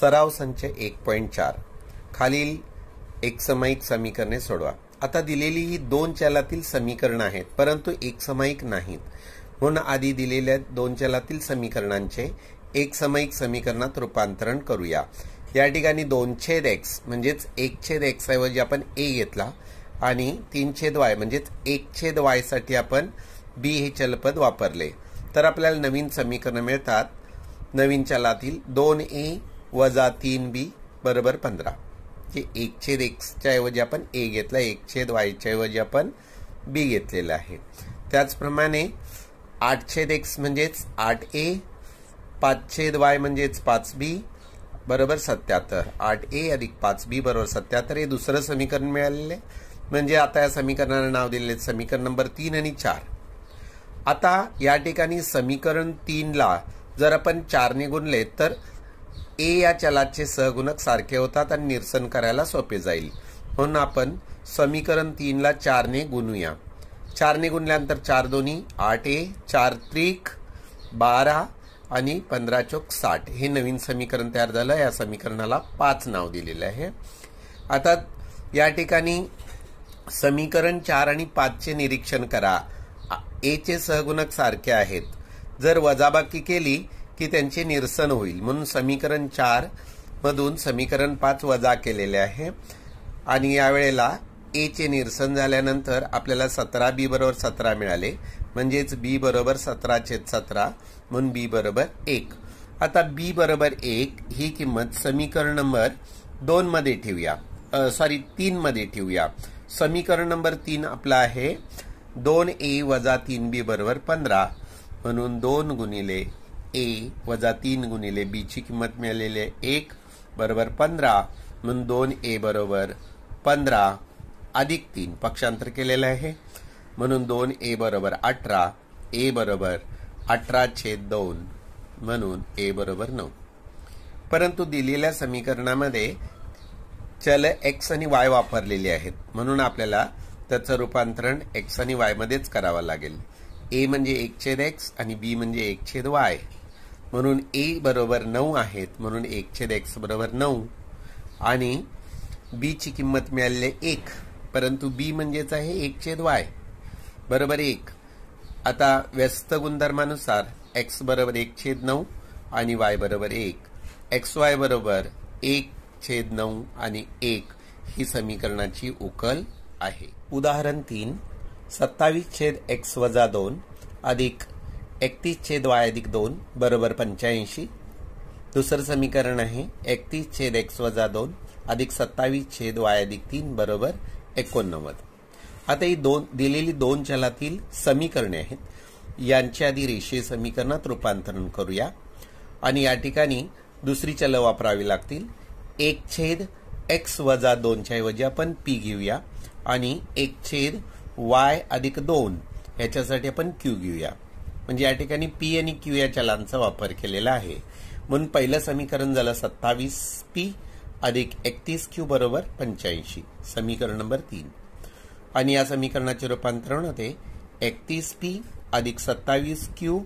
सराव संच एक पॉईंट चार खालील एकसमायिक समीकरणे सोडवा आता दिलेली ही दोन चलातील समीकरणं आहेत परंतु एकसमायिक नाहीत म्हणून आधी दिलेल्या दोन चलातील समीकरणांचे एकसमायिक समीकरणात रूपांतरण करूया या ठिकाणी दोन छेद एक्स म्हणजेच एक छेद एक्स ऐवजी आपण ए घेतला आणि तीन छेद वाय म्हणजेच एक छेद वायसाठी आपण बी हे चलपद वापरले तर आपल्याला नवीन समीकरणं मिळतात नवीन चलातील दोन ए वजा तीन बी बरोबर पंधरा जे एक छेद एक्सच्या ऐवजी आपण ए घेतला एक छेद वायच्या ऐवजी आपण बी घेतलेलं आहे त्याचप्रमाणे आठ छेद एक्स म्हणजेच आठ ए पाच छेद वाय म्हणजेच पाच बी बरोबर सत्याहत्तर आठ ए अधिक पाच बी बरोबर सत्याहत्तर हे दुसरं समीकरण मिळालेलं आहे म्हणजे आता या समीकरणाला नाव दिलेले समीकरण नंबर तीन आणि चार आता या ठिकाणी समीकरण तीनला जर आपण चारने गुणले तर ए या चलाचे सहगुणक सारखे होतात आणि निरसन करायला सोपे जाईल म्हणून आपण समीकरण तीनला चारने गुणूया चारने गुणल्यानंतर चार दोन्ही आठ ए चार त्रिक बारा आणि पंधरा चोक साठ हे नवीन समीकरण तयार झालं या समीकरणाला पाच नाव दिलेले आहे आता या ठिकाणी समीकरण चार आणि पाचचे निरीक्षण करा एचे सहगुणक सारखे आहेत जर वजाबाकी केली की त्यांचे निरसन होईल म्हणून समीकरण चार मधून समीकरण पाच वजा केलेले आहे आणि यावेळेला एचे निरसन झाल्यानंतर आपल्याला सतरा बी बरोबर सतरा मिळाले म्हणजेच बी बरोबर सतराचे सतरा म्हणून बी बरोबर एक आता बी बरोबर एक ही किंमत समीकरण नंबर दोनमध्ये ठेवूया सॉरी तीनमध्ये ठेवूया समीकरण नंबर तीन आपला आहे दोन ए वजा तीन बी बरोबर पंधरा म्हणून दोन गुणिले ए वजा तीन गुणिले बीची किंमत मिळालेली आहे एक बरोबर पंधरा म्हणून दोन ए बरोबर पंधरा अधिक तीन पक्षांतर केलेलं आहे म्हणून दोन ए बरोबर अठरा ए बरोबर अठरा छेद दोन म्हणून ए बरोबर नऊ परंतु दिलेल्या समीकरणामध्ये चल एक्स आणि वाय वापरलेली आहेत म्हणून आपल्याला त्याचं रूपांतरण एक्स आणि वायमध्येच करावं लागेल ए म्हणजे एक छेद एक्स आणि बी म्हणजे एक छेद वाय म्हणून ए बरोबर नऊ आहेत म्हणून एक छेद एक्स बरोबर नऊ आणि बीची किंमत मिळाली एक परंतु बी म्हणजेच आहे एक छेद वाय बरोबर एक आता व्यस्त गुणधर्मानुसार एक्स बरोबर एक छेद नऊ आणि वाय बरोबर एक एक्स वाय बरोबर एक छेद नऊ आणि एक ही समीकरणाची उकल आहे उदाहरण तीन सत्तावीस छेद एक्स वजा दोन अधिक एकतीस छेद वाय अधिक दोन बरोबर पंच्याऐंशी दुसरं समीकरण आहे एकतीस छेद एक्स वजा दोन अधिक सत्तावीस छेद वाय अधिक तीन बरोबर एकोणनव्वद आता ही दोन दिलेली दोन चलातील समीकरणे आहेत यांच्या आधी रेषीय समीकरणात रूपांतरण करूया आणि या ठिकाणी दुसरी चल वापरावी लागतील एक छेद एक्स वजा दोनच्या ऐवजी आपण पी घेऊया आणि एक छेद वाय अधिक दोन ह्याच्यासाठी आपण क्यू घेऊया म्हणजे या ठिकाणी पी आणि क्यू या चलांचा वापर केलेला आहे म्हणून पहिलं समीकरण झालं सत्तावीस पी अधिक एकतीस क्यू बरोबर पंच्याऐंशी समीकरण नंबर तीन आणि या समीकरणाचे रूपांतरण होते एकतीस पी अधिक सत्तावीस क्यू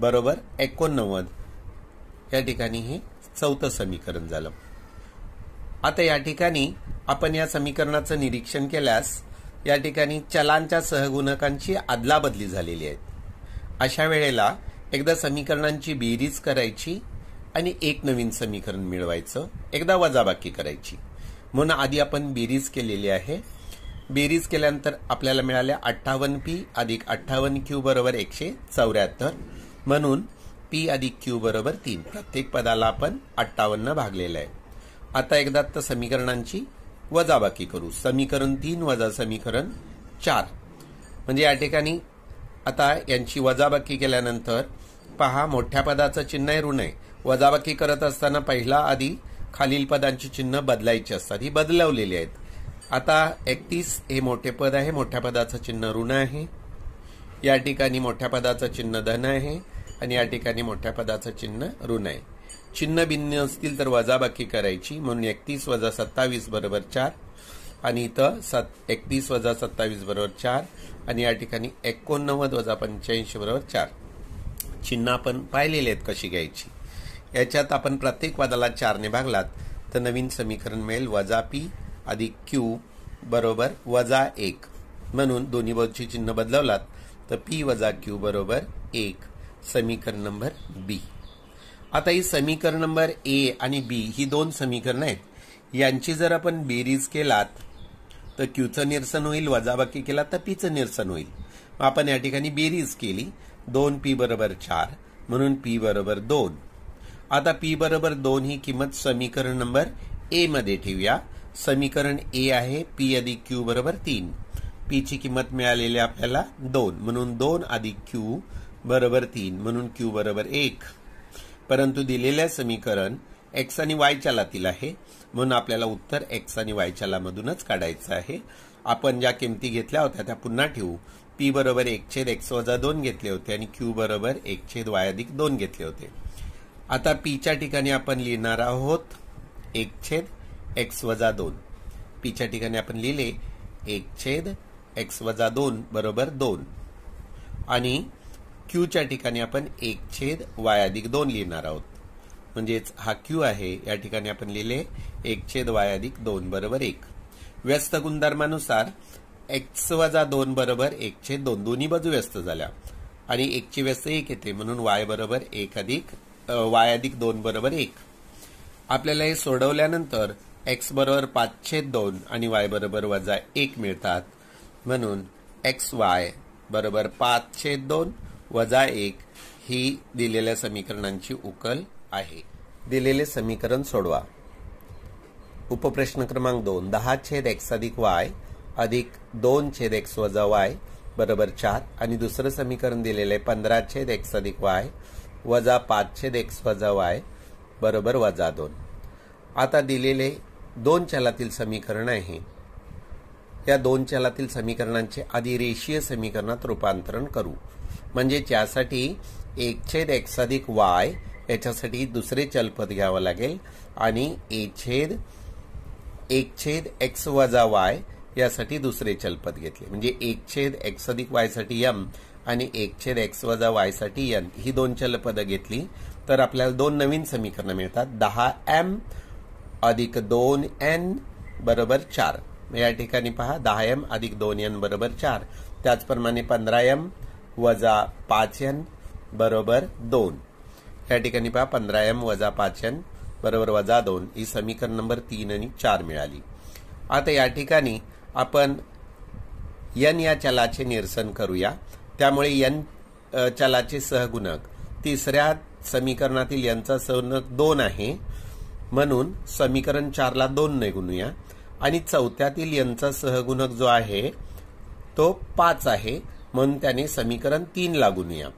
बरोबर एकोणनव्वद या ठिकाणी हे चौथं समीकरण झालं आता या ठिकाणी आपण या समीकरणाचं निरीक्षण केल्यास या ठिकाणी चलांच्या सहगुणकांची आदलाबदली झालेली आहे अशा वेळेला एकदा समीकरणांची बेरीज करायची आणि एक नवीन समीकरण मिळवायचं एकदा वजाबाकी करायची म्हणून आधी आपण बेरीज केलेली आहे बेरीज केल्यानंतर आपल्याला मिळाल्या अठ्ठावन्न पी अधिक अठ्ठावन्न क्यू बरोबर एकशे चौऱ्याहत्तर म्हणून पी अधिक क्यू बरोबर तीन प्रत्येक पदाला आपण अठ्ठावन्न भागलेलं आहे आता एकदा तर समीकरणांची वजाबाकी करू समीकरण तीन वजा समीकरण चार म्हणजे या ठिकाणी आता यांची वजाबाकी केल्यानंतर पहा मोठ्या पदाचं चिन्ह आहे ऋण आहे वजाबाकी करत असताना पहिला आधी खालील पदांची चिन्ह बदलायची असतात ही बदलवलेली आहेत आता एकतीस हे मोठे पद आहे मोठ्या पदाचं चिन्ह ऋण आहे या ठिकाणी मोठ्या पदाचं चिन्ह धन आहे आणि या ठिकाणी मोठ्या पदाचं चिन्ह ऋण आहे चिन्ह भिन्न असतील तर वजाबाकी करायची म्हणून एकतीस वजा सत्तावीस बरोबर चार आणि इथं सत् एकतीस वजा सत्तावीस बरोबर चार आणि या ठिकाणी एकोणनव्वद वजा पंच्याऐंशी बरोबर चार चिन्ह आपण पाहिलेली आहेत कशी घ्यायची याच्यात आपण प्रत्येक वादाला चारने भागलात तर नवीन समीकरण मिळेल वजा पी अधिक क्यू बरोबर वजा एक म्हणून दोन्ही बाजूची चिन्ह बदलवलात तर पी वजा क्यू बरोबर एक समीकरण नंबर बी आता ही समीकरण नंबर ए आणि बी ही दोन समीकरणं आहेत यांची जर आपण बेरीज केलात तर क्यूचं निरसन होईल वजाबाकी केला तर पीचं निरसन होईल आपण या ठिकाणी बेरीज केली दोन पी बरोबर चार म्हणून पी बरोबर दोन आता पी बरोबर दोन ही किंमत समीकरण नंबर ए मध्ये ठेवूया समीकरण ए आहे पी अधिक क्यू बरोबर तीन पीची किंमत मिळालेली आपल्याला दोन म्हणून दोन अधिक क्यू बरोबर तीन म्हणून क्यू बरोबर एक परंतु दिलेल्या समीकरण एक्स आणि वाय आहे म्हणून आपल्याला उत्तर एक्स आणि वाय चालामधूनच काढायचं आहे आपण ज्या किमती घेतल्या होत्या त्या पुन्हा ठेवू पी बरोबर एक छेद एक्स वजा दोन घेतले होते आणि क्यू बरोबर एक छेद वाय अधिक दोन घेतले होते आता पीच्या ठिकाणी आपण लिहिणार आहोत एक छेद एक्स वजा दोन पीच्या ठिकाणी आपण लिहिले एक छेद एक्स वजा दोन बरोबर दोन आणि क्यूच्या ठिकाणी आपण एक छेद वाय अधिक दोन लिहिणार आहोत म्हणजेच हा क्यू आहे या ठिकाणी आपण लिहिले एक छेद वाय अधिक दोन बरोबर एक व्यस्त गुणधर्मानुसार एक्स वजा दोन बरोबर छेद दोन दोन्ही बाजू व्यस्त झाल्या आणि एकची व्यस्त एक येते म्हणून वाय बरोबर एक अधिक वाय अधिक दोन बरोबर एक आपल्याला हे सोडवल्यानंतर एक्स बरोबर पाच छेद दोन आणि वाय बरोबर वजा एक मिळतात म्हणून एक्स वाय बरोबर पाच छेद दोन वजा एक ही दिलेल्या समीकरणांची उकल आहे दिलेले समीकरण सोडवा उपप्रश्न क्रमांक दोन दहा छेद एक्स अधिक वाय अधिक दोन छेद एक्स वजा वाय बरोबर चार आणि दुसरं समीकरण दिलेले आहे पंधरा छेद एक्स अधिक वाय वजा पाच छेद एक्स वजा वाय बरोबर वजा दोन आता दिलेले दोन चलातील समीकरण आहे या दोन चलातील समीकरणांचे आधी रेषीय समीकरणात रूपांतरण करू म्हणजे त्यासाठी एकछेद एक्स अधिक वाय याच्यासाठी दुसरे चलपद घ्यावं लागेल आणि ए छेद एक छेद एक्स वजा वाय यासाठी दुसरे चलपद घेतले म्हणजे एक छेद एक्स अधिक वायसाठी एम आणि एक छेद एक्स वजा वायसाठी एन ही दोन चलपदं घेतली तर आपल्याला दोन नवीन समीकरणं मिळतात दहा एम अधिक दोन एन बरोबर चार या ठिकाणी पहा दहा एम अधिक दोन एन बरोबर चार त्याचप्रमाणे पंधरा एम वजा पाच एन बरोबर दोन या ठिकाणी पहा पंधरा एम वजा पाच एन बरोबर वजा दोन ही समीकरण नंबर तीन आणि चार मिळाली आता या ठिकाणी आपण यन या चलाचे निरसन करूया त्यामुळे यन चलाचे सहगुणक तिसऱ्या समीकरणातील यांचा सहगुणक दोन आहे म्हणून समीकरण चारला ने गुणूया आणि चौथ्यातील यांचा सहगुणक जो आहे तो पाच आहे म्हणून त्याने समीकरण तीन लागून या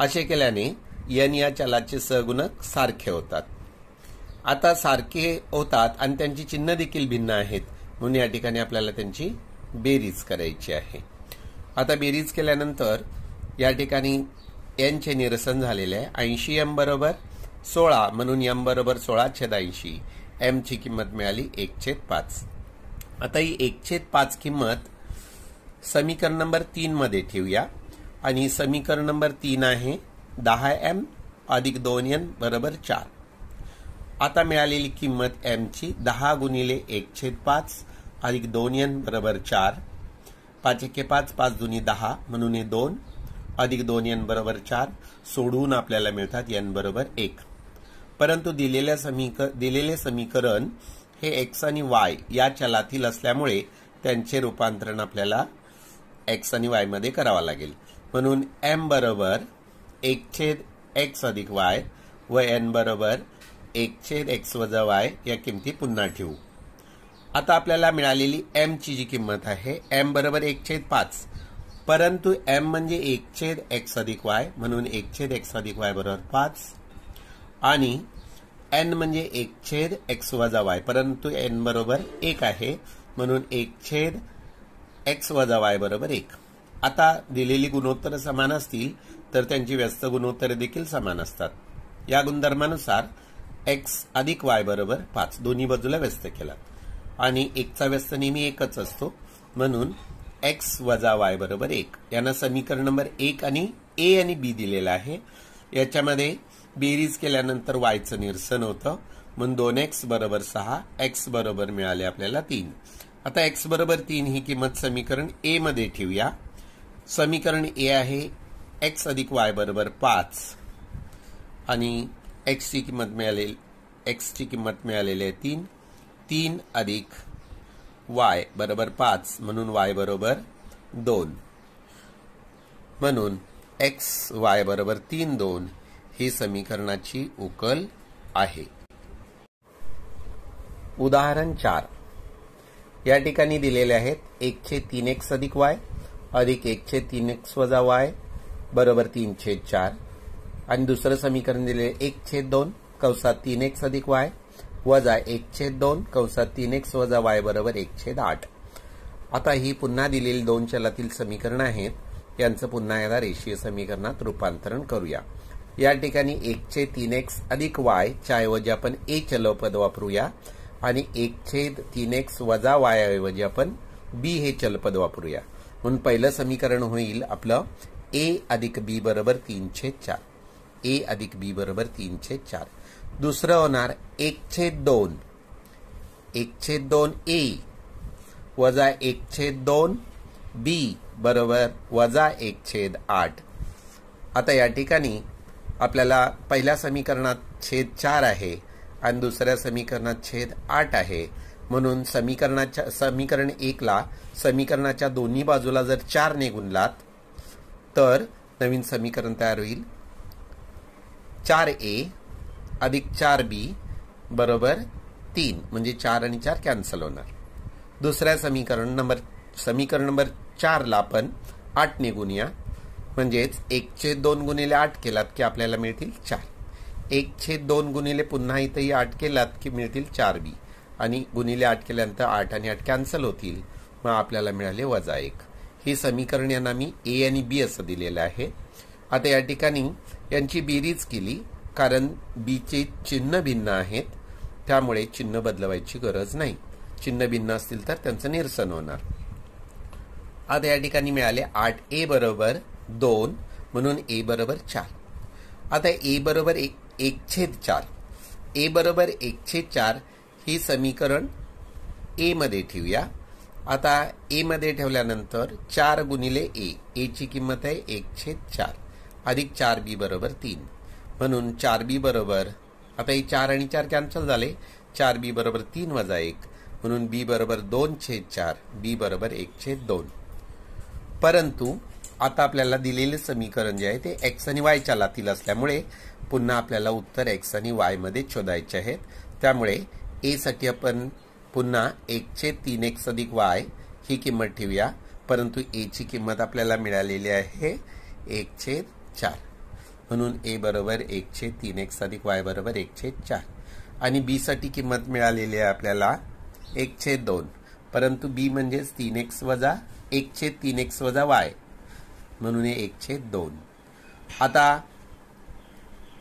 असे केल्याने यन या चलाचे सगुणक सारखे होतात आता सारखे होतात आणि त्यांची चिन्ह देखील भिन्न आहेत म्हणून या ठिकाणी आपल्याला त्यांची बेरीज करायची आहे आता बेरीज केल्यानंतर या ठिकाणी यांचे निरसन झालेले आहे ऐंशी एम बरोबर सोळा म्हणून एम बरोबर सोळा छेद ऐंशी एमची किंमत मिळाली एक छेद पाच आता ही एक छेद पाच किंमत समीकरण नंबर मध्ये ठेवूया आणि समीकरण नंबर तीन आहे दहा एम अधिक दोन एन बरोबर चार आता मिळालेली किंमत एमची दहा गुणिले एक छेद पाच अधिक दोन एन बरोबर चार पाच एके पाच पाच दुनी दहा म्हणून हे दोन अधिक दोन एन बरोबर चार सोडवून आपल्याला मिळतात एन बरोबर एक परंतु दिलेल्या समीक दिलेले समीकरण हे एक्स आणि वाय या चलातील असल्यामुळे त्यांचे रूपांतरण आपल्याला एक्स आणि वायमध्ये करावं लागेल म्हणून एम बरोबर एक छेद एक्स अधिक वाय व एन बरोबर एक छेद एक्स वजा वाय या किमती पुन्हा ठेवू आता आपल्याला मिळालेली एमची जी किंमत आहे एम बरोबर एक छेद पाच परंतु एम म्हणजे एक छेद एक्स अधिक वाय म्हणून एक छेद एक्स अधिक वाय बरोबर पाच आणि एन म्हणजे एक छेद एक्स वजा वाय परंतु एन बरोबर एक आहे म्हणून एक छेद एक्स वजा वाय बरोबर एक आता दिलेली गुणोत्तर समान असतील तर त्यांची व्यस्त गुणोत्तरे देखील समान असतात या गुणधर्मानुसार एक्स अधिक वाय बरोबर पाच दोन्ही बाजूला व्यस्त केला आणि एकचा व्यस्त नेहमी एकच असतो म्हणून एक्स वजा वाय बरोबर एक यांना समीकरण नंबर एक आणि ए आणि बी दिलेला आहे याच्यामध्ये बेरीज केल्यानंतर वायचं निरसन होतं म्हणून दोन एक्स बरोबर सहा एक्स बरोबर मिळाले आपल्याला तीन आता एक्स बरोबर तीन ही किंमत समीकरण ए मध्ये ठेवूया समीकरण ए आहे एक्स अधिक वाय बरोबर पाच आणि एक्सची किंमत मिळाले एक्सची किंमत मिळालेली आहे तीन तीन अधिक वाय बरोबर पाच म्हणून वाय बरोबर दोन म्हणून एक्स वाय बरोबर तीन दोन ही समीकरणाची उकल आहे उदाहरण चार या ठिकाणी दिलेले आहेत एक एकशे तीन एक्स अधिक वाय अधिक एक एकशे तीन एक्स वजा वाय बरोबर तीन छेद चार आणि दुसरं समीकरण दिले छेद दोन कंसात तीन एक्स अधिक वाय वजा एक छेद दोन कंसात तीन एक्स वजा वाय बरोबर एक छेद आठ आता ही पुन्हा दिलेली दोन चलातील समीकरण आहेत यांचं पुन्हा एकदा रेषीय समीकरणात रूपांतरण करूया या ठिकाणी एक छे तीन एक्स अधिक वाय ऐवजी आपण ए चलपद वापरूया आणि एक छेद तीन एक्स वजा वाय ऐवजी आपण बी हे चलपद वापरूया म्हणून पहिलं समीकरण होईल आपलं ए अधिक बी बरोबर तीनशे चार ए अधिक बी बरोबर तीनशे चार दुसरं होणार एक छेद दोन एक छेद दोन ए वजा एक छेद दोन बी बरोबर वजा एक छेद आठ आता या ठिकाणी आपल्याला पहिल्या समीकरणात छेद चार आहे आणि दुसऱ्या समीकरणात छेद आठ आहे म्हणून समीकरणाच्या समीकरण एकला समीकरणाच्या दोन्ही बाजूला जर ने गुणलात तर नवीन समीकरण तयार होईल चार ए अधिक चार बी बरोबर तीन म्हणजे चार आणि चार कॅन्सल होणार दुसऱ्या समीकरण नंबर समीकरण नंबर चारला आपण आठने गुणूया म्हणजेच एकचे दोन गुणिले आठ केलात की आपल्याला मिळतील चार एकचे दोन गुणिले पुन्हा इथेही आठ केलात की मिळतील चार बी आणि गुणिले आठ केल्यानंतर आठ आणि आठ कॅन्सल होतील मग आपल्याला मिळाले वजा एक हे समीकरण यांना मी ए आणि बी असं दिलेलं आहे आता या ठिकाणी यांची बेरीज केली कारण बीचे चिन्ह भिन्न आहेत त्यामुळे चिन्ह बदलवायची गरज नाही चिन्ह भिन्न असतील तर त्यांचं निरसन होणार आता या ठिकाणी मिळाले आठ ए बरोबर दोन म्हणून ए बरोबर चार आता ए बरोबर एक छेद चार ए बरोबर छेद चार ही समीकरण एमध्ये ठेवूया आता एमध्ये ठेवल्यानंतर चार गुणिले ए एची किंमत आहे एक छेद चार अधिक चार बी बरोबर तीन म्हणून चार बी बरोबर आता हे चार आणि चार कॅन्सल झाले चार बी बरोबर तीन वजा एक म्हणून बी बरोबर दोन छेद चार बी बरोबर एक छेद दोन परंतु आता आपल्याला दिलेले समीकरण जे आहे ते एक्स आणि वायच्या लातील असल्यामुळे पुन्हा आपल्याला उत्तर एक्स आणि वायमध्ये शोधायचे आहेत त्यामुळे एसाठी आपण पुन्हा एकशे तीन एक्स अधिक वाय ही किंमत ठेवूया परंतु एची किंमत आपल्याला मिळालेली आहे एकशे चार म्हणून ए बरोबर एकशे तीन एक्स अधिक वाय बरोबर एकशे चार आणि बीसाठी किंमत मिळालेली आहे आपल्याला एकशे दोन परंतु बी म्हणजेच तीन एक्स वजा एकशे तीन एक्स वजा वाय म्हणून हे एकशे दोन आता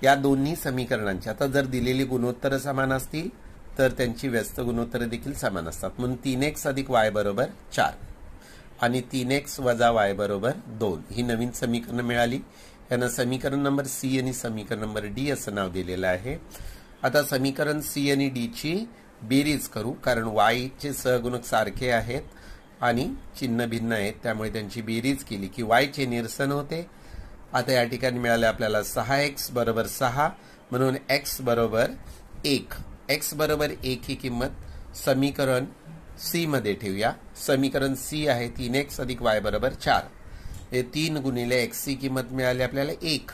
या दोन्ही समीकरणांची आता जर दिलेली गुणोत्तर समान असतील तर त्यांची व्यस्त गुणोत्तर देखील समान असतात म्हणून तीन एक्स अधिक वाय बरोबर चार आणि तीन एक्स वजा वाय बरोबर दोन ही नवीन समीकरणं मिळाली यांना समीकरण नंबर सी आणि समीकरण नंबर डी असं नाव दिलेलं आहे आता समीकरण सी आणि डीची बेरीज करू कारण वायचे सहगुणक सारखे आहेत आणि चिन्ह भिन्न आहेत त्यामुळे त्यांची बेरीज केली की वायचे निरसन होते आता या ठिकाणी मिळाले आपल्याला सहा एक्स बरोबर सहा म्हणून एक्स बरोबर एक एक्स बरोबर एक ही किंमत समीकरण सी मध्ये ठेवूया समीकरण सी आहे तीन एक्स अधिक वाय बरोबर चार हे तीन गुणिले एक्स एक्सची किंमत मिळाली आपल्याला एक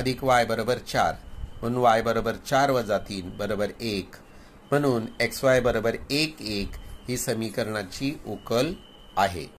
अधिक वाय बरोबर चार म्हणून वाय बरोबर चार वजा तीन बरोबर एक म्हणून एक्स वाय बरोबर एक एक ही समीकरणाची उकल आहे